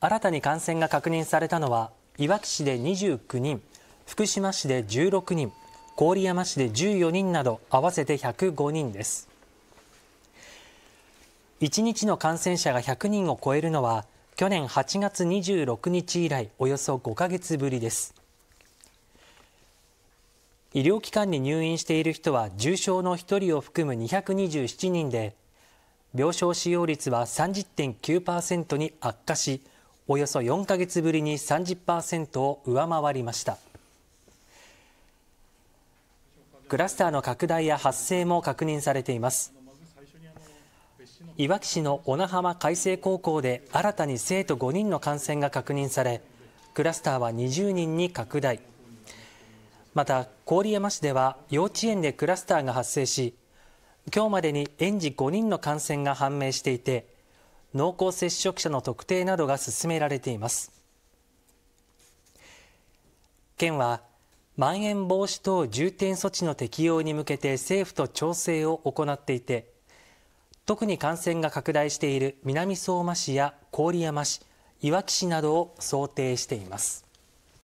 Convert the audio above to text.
新たに感染が確認されたのは、いわき市で29人、福島市で16人、郡山市で14人など合わせて105人です。1日の感染者が100人を超えるのは、去年8月26日以来およそ5ヶ月ぶりです。医療機関に入院している人は重症の1人を含む227人で、病床使用率は30.9%に悪化し、およそ4か月ぶりに30%を上回りましたクラスターの拡大や発生も確認されていますいわき市の小名浜海星高校で新たに生徒5人の感染が確認されクラスターは20人に拡大また郡山市では幼稚園でクラスターが発生し今日までに園児5人の感染が判明していて濃厚接触者の特定などが進められています県はまん延防止等重点措置の適用に向けて政府と調整を行っていて特に感染が拡大している南相馬市や郡山市いわき市などを想定しています